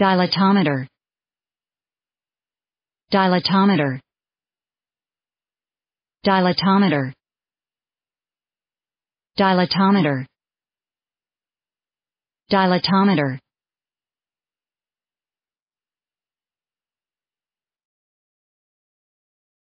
dilatometer dilatometer dilatometer dilatometer dilatometer